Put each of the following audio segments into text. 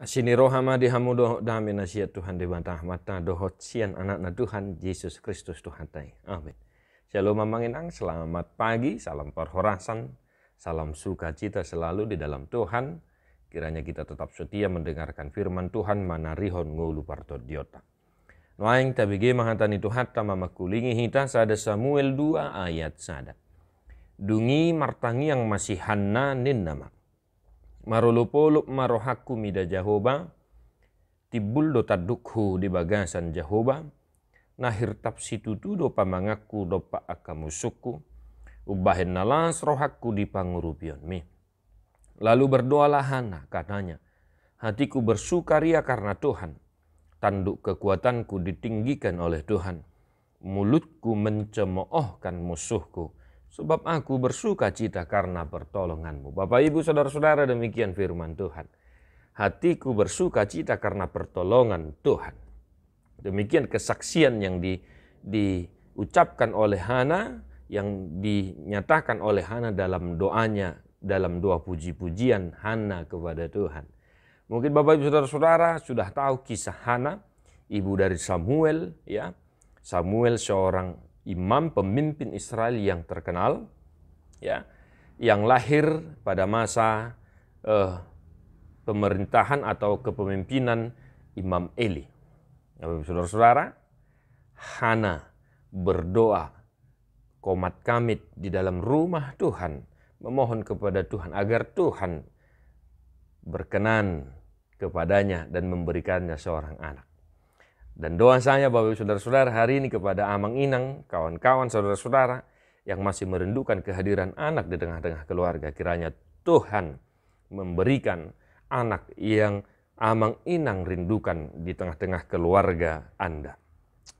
Asini rohama dihamudo dami nasihat Tuhan di bantah mata dohot sian anak na Tuhan Yesus Kristus Tuhan tay. Amin. Shalom mamanginang, selamat pagi, salam perhorasan, salam sukacita selalu di dalam Tuhan. Kiranya kita tetap setia mendengarkan firman Tuhan mana rihon ngulu parto diota. Noaing ge mahatani Tuhan tamama kulingi hita sada Samuel 2 ayat sada. Dungi martangi yang masih hanna nin nama marolopolo marohaku mida jahoba tibul do tadukhu di bagasan jahoba nahir tu do pamangaku do pa akamusuku ubahin nalas rohaku di pangurupion mi lalu berdoalah Hana katanya hatiku bersukaria karena Tuhan tanduk kekuatanku ditinggikan oleh Tuhan mulutku mencemoohkan musuhku sebab aku bersuka cita karena pertolonganmu. Bapak ibu saudara-saudara demikian firman Tuhan. Hatiku bersuka cita karena pertolongan Tuhan. Demikian kesaksian yang di, diucapkan oleh Hana, yang dinyatakan oleh Hana dalam doanya, dalam doa puji-pujian Hana kepada Tuhan. Mungkin Bapak Ibu Saudara-saudara sudah tahu kisah Hana, ibu dari Samuel ya. Samuel seorang imam pemimpin Israel yang terkenal ya yang lahir pada masa eh, pemerintahan atau kepemimpinan Imam Eli. Ya, saudara-saudara, Hana berdoa komat kamit di dalam rumah Tuhan, memohon kepada Tuhan agar Tuhan berkenan kepadanya dan memberikannya seorang anak. Dan doa saya Bapak Ibu Saudara-saudara hari ini kepada Amang Inang, kawan-kawan saudara-saudara yang masih merindukan kehadiran anak di tengah-tengah keluarga. Kiranya Tuhan memberikan anak yang Amang Inang rindukan di tengah-tengah keluarga Anda.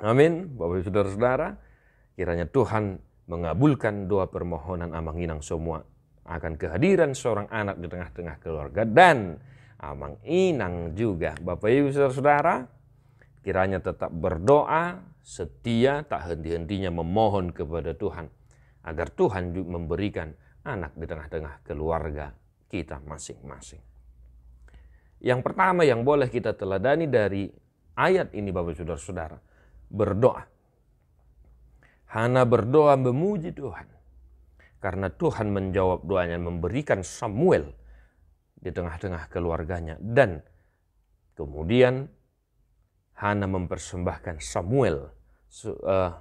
Amin. Bapak Ibu Saudara-saudara, kiranya Tuhan mengabulkan doa permohonan Amang Inang semua akan kehadiran seorang anak di tengah-tengah keluarga dan Amang Inang juga. Bapak Ibu Saudara-saudara, kiranya tetap berdoa, setia, tak henti-hentinya memohon kepada Tuhan, agar Tuhan juga memberikan anak di tengah-tengah keluarga kita masing-masing. Yang pertama yang boleh kita teladani dari ayat ini Bapak Saudara-saudara, berdoa. Hana berdoa memuji Tuhan. Karena Tuhan menjawab doanya memberikan Samuel di tengah-tengah keluarganya dan kemudian Hana mempersembahkan Samuel eh,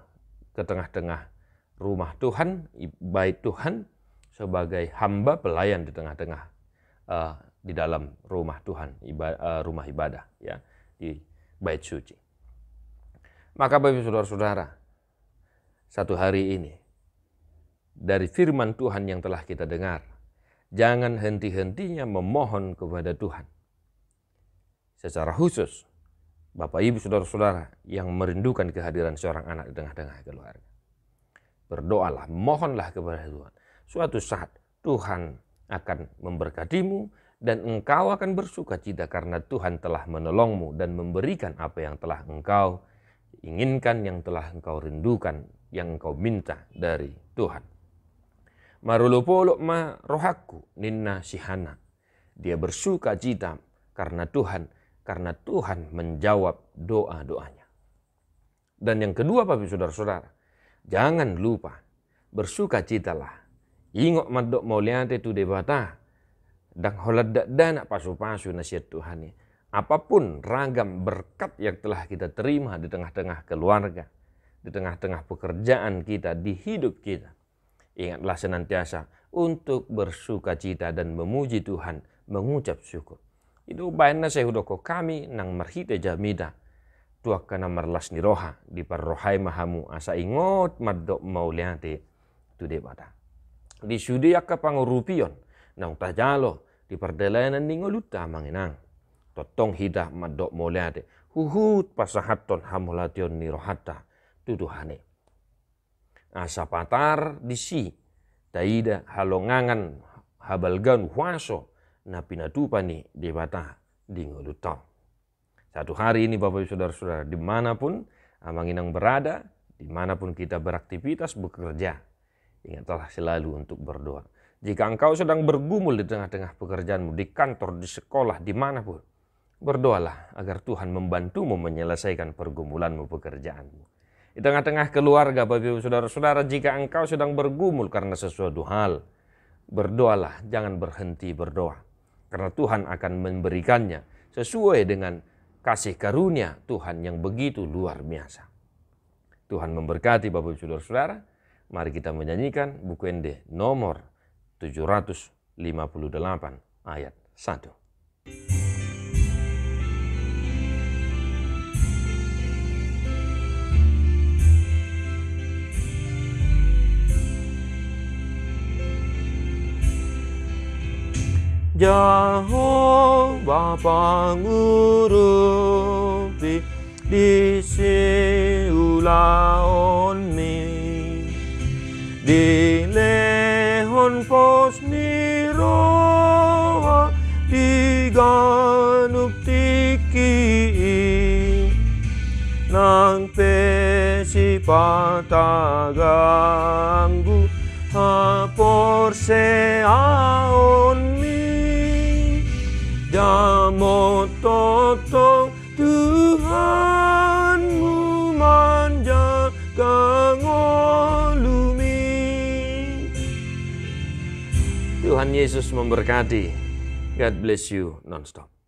ke tengah-tengah rumah Tuhan, bait Tuhan sebagai hamba pelayan di tengah-tengah uh, di dalam rumah Tuhan, ibadah, eh, uh, rumah ibadah ya di bait suci. Maka bapak saudara-saudara, satu hari ini dari firman Tuhan yang telah kita dengar, jangan henti-hentinya memohon kepada Tuhan. Secara khusus Bapak, Ibu, saudara-saudara yang merindukan kehadiran seorang anak di tengah-tengah keluarga. Berdoalah, mohonlah kepada Tuhan. Suatu saat Tuhan akan memberkatimu dan engkau akan bersuka cita karena Tuhan telah menolongmu dan memberikan apa yang telah engkau inginkan, yang telah engkau rindukan, yang engkau minta dari Tuhan. Marulopolo ma rohaku ninna sihana. Dia bersuka cita karena Tuhan karena Tuhan menjawab doa-doanya. Dan yang kedua Bapak Saudara-saudara, jangan lupa bersukacitalah. Ingok madok mauliate itu debata dan holadak dana pasu-pasu nasihat Tuhan. Apapun ragam berkat yang telah kita terima di tengah-tengah keluarga, di tengah-tengah pekerjaan kita, di hidup kita. Ingatlah senantiasa untuk bersuka cita dan memuji Tuhan, mengucap syukur na sa hudoko kami nang marhite jamida. ka na marlas ni roha di parrohai mahamu asa ingot mauliante tu de bata. Di sudi yakka pangurupion nang tajalo di perdelayanan ngoluta manginang. Totong hidah madok mauliante huhut pasahaton hamulation ni rohata tuduhane. Asa patar di si, taida halongangan habalgan huaso na pinatupani di bata di ngulutong. Satu hari ini Bapak Ibu Saudara-saudara dimanapun Amanginang berada, dimanapun kita beraktivitas, bekerja, ingatlah selalu untuk berdoa. Jika engkau sedang bergumul di tengah-tengah pekerjaanmu, di kantor, di sekolah, dimanapun, berdoalah agar Tuhan membantumu menyelesaikan pergumulanmu, pekerjaanmu. Di tengah-tengah keluarga, Bapak Ibu Saudara-saudara, jika engkau sedang bergumul karena sesuatu hal, berdoalah, jangan berhenti berdoa karena Tuhan akan memberikannya sesuai dengan kasih karunia Tuhan yang begitu luar biasa. Tuhan memberkati Bapak Ibu Saudara-saudara. Mari kita menyanyikan buku ND nomor 758 ayat 1. jauh Bapa guru di di siulaon mi di lehon pos niro di ganup tiki nang pesi pataganggu hapor seaon namo toto Tuhanmu manja ngolumi Tuhan Yesus memberkati God bless you nonstop.